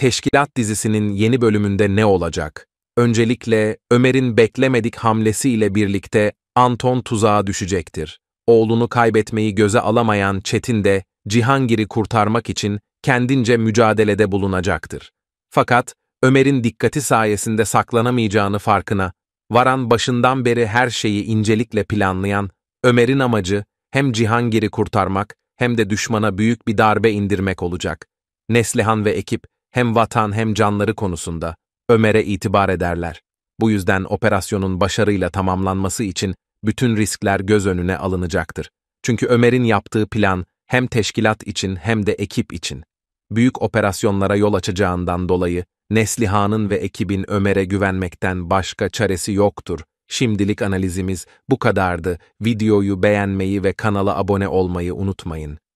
Teşkilat dizisinin yeni bölümünde ne olacak? Öncelikle Ömer'in beklemedik hamlesiyle birlikte Anton tuzağa düşecektir. Oğlunu kaybetmeyi göze alamayan Çetin de Cihangir'i kurtarmak için kendince mücadelede bulunacaktır. Fakat Ömer'in dikkati sayesinde saklanamayacağını farkına, varan başından beri her şeyi incelikle planlayan, Ömer'in amacı hem Cihangir'i kurtarmak hem de düşmana büyük bir darbe indirmek olacak. Neslihan ve ekip hem vatan hem canları konusunda Ömer'e itibar ederler. Bu yüzden operasyonun başarıyla tamamlanması için bütün riskler göz önüne alınacaktır. Çünkü Ömer'in yaptığı plan hem teşkilat için hem de ekip için. Büyük operasyonlara yol açacağından dolayı Neslihan'ın ve ekibin Ömer'e güvenmekten başka çaresi yoktur. Şimdilik analizimiz bu kadardı. Videoyu beğenmeyi ve kanala abone olmayı unutmayın.